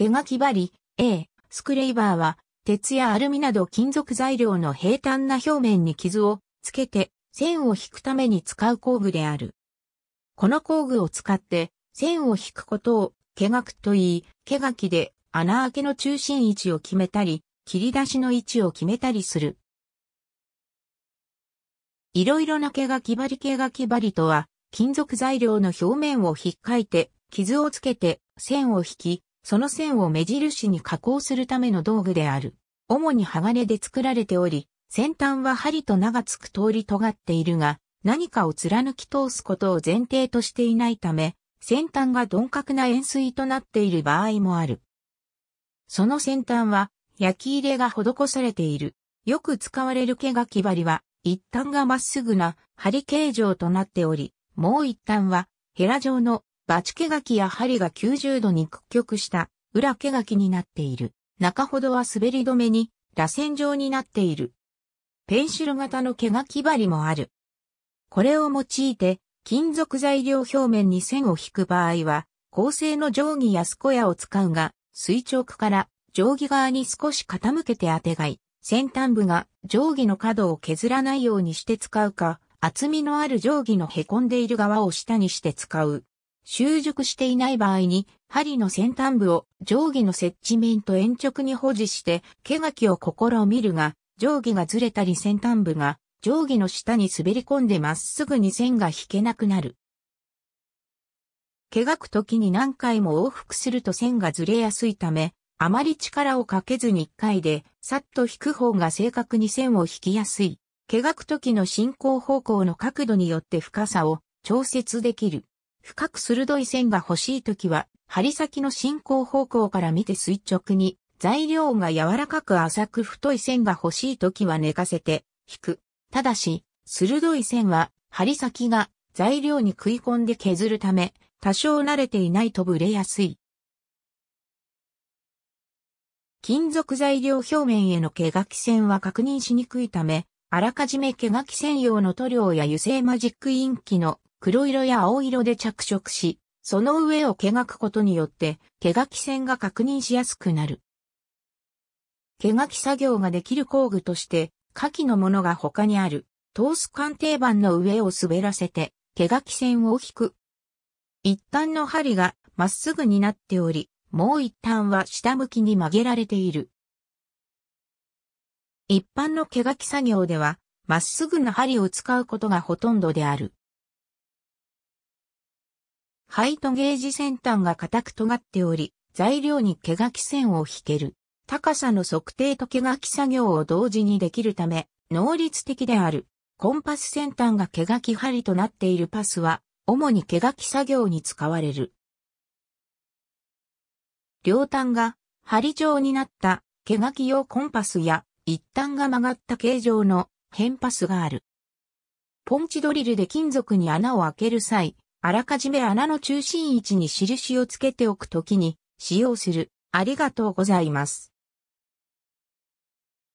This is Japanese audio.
毛がきばり、A、スクレイバーは、鉄やアルミなど金属材料の平坦な表面に傷をつけて、線を引くために使う工具である。この工具を使って、線を引くことを、毛がくと言い、毛がきで穴開けの中心位置を決めたり、切り出しの位置を決めたりする。いろいろな毛がきばり毛がきばりとは、金属材料の表面をひっかいて、傷をつけて、線を引き、その線を目印に加工するための道具である。主に鋼で作られており、先端は針と名がつく通り尖っているが、何かを貫き通すことを前提としていないため、先端が鈍角な円錐となっている場合もある。その先端は焼き入れが施されている。よく使われる毛が木針は、一端がまっすぐな針形状となっており、もう一端はヘラ状のバチケガキや針が90度に屈曲した裏毛ガキになっている。中ほどは滑り止めに螺旋状になっている。ペンシル型の毛が木針もある。これを用いて、金属材料表面に線を引く場合は、構成の定規やスコヤを使うが、垂直から定規側に少し傾けて当てがい、先端部が定規の角を削らないようにして使うか、厚みのある定規の凹んでいる側を下にして使う。習熟していない場合に、針の先端部を定規の接地面と鉛直に保持して、毛書きを試みるが、定規がずれたり先端部が定規の下に滑り込んでまっすぐに線が引けなくなる。毛書く時に何回も往復すると線がずれやすいため、あまり力をかけずに1回で、さっと引く方が正確に線を引きやすい。毛書く時の進行方向の角度によって深さを調節できる。深く鋭い線が欲しいときは、針先の進行方向から見て垂直に、材料が柔らかく浅く太い線が欲しいときは寝かせて、引く。ただし、鋭い線は、針先が材料に食い込んで削るため、多少慣れていないとブレやすい。金属材料表面への毛書き線は確認しにくいため、あらかじめ毛書き線用の塗料や油性マジックインキの黒色や青色で着色し、その上を毛描くことによって、毛がき線が確認しやすくなる。毛がき作業ができる工具として、下記のものが他にある、トース鑑定板の上を滑らせて、毛がき線を引く。一端の針がまっすぐになっており、もう一端は下向きに曲げられている。一般の毛がき作業では、まっすぐな針を使うことがほとんどである。ハイトゲージ先端が硬く尖っており、材料に毛書き線を引ける。高さの測定と毛書き作業を同時にできるため、能率的である。コンパス先端が毛書き針となっているパスは、主に毛書き作業に使われる。両端が針状になった毛書き用コンパスや一端が曲がった形状の変パスがある。ポンチドリルで金属に穴を開ける際、あらかじめ穴の中心位置に印をつけておくときに使用する。ありがとうございます。